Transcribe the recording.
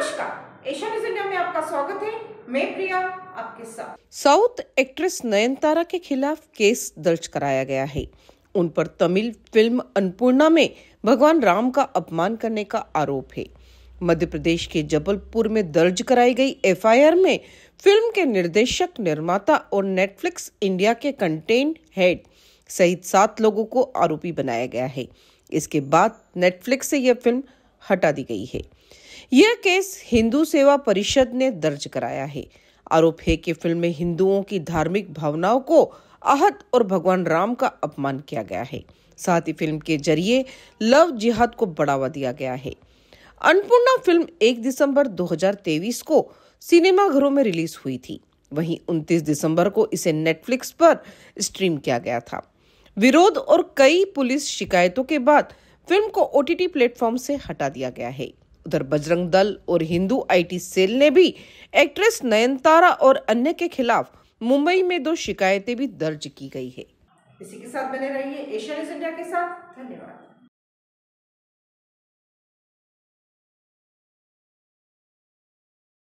नमस्कार Asian India में आपका स्वागत है मैं प्रिया आपके साथ साउथ एक्ट्रेस नयनतारा के खिलाफ केस दर्ज कराया गया है उन पर तमिल फिल्म अन्नपूर्णा में भगवान राम का अपमान करने का आरोप है मध्य प्रदेश के जबलपुर में दर्ज कराई गई एफआईआर में फिल्म के निर्देशक निर्माता और नेटफ्लिक्स इंडिया के कंटेंट हेड सहित सात लोगों को आरोपी बनाया गया है इसके बाद नेटफ्लिक्स से यह फिल्म हटा दी गई है यह केस हिंदू सेवा परिषद ने दर्ज कराया है आरोप है कि फिल्म में हिंदुओं की धार्मिक भावनाओं को आहत और भगवान राम का अपमान किया गया है साथ ही फिल्म के जरिए लव जिहाद को बढ़ावा दिया गया है अन्नपूर्णा फिल्म 1 दिसंबर 2023 को सिनेमाघरों में रिलीज हुई थी वहीं 29 दिसंबर को इसे नेटफ्लिक्स पर स्ट्रीम किया गया था विरोध और कई पुलिस शिकायतों के बाद फिल्म को ओटीटी प्लेटफॉर्म से हटा दिया गया है उधर बजरंग दल और हिंदू आईटी सेल ने भी एक्ट्रेस नयनतारा और अन्य के खिलाफ मुंबई में दो शिकायतें भी दर्ज की गई है इसी के साथ बने रहिए एशिया न्यूज इंडिया के साथ धन्यवाद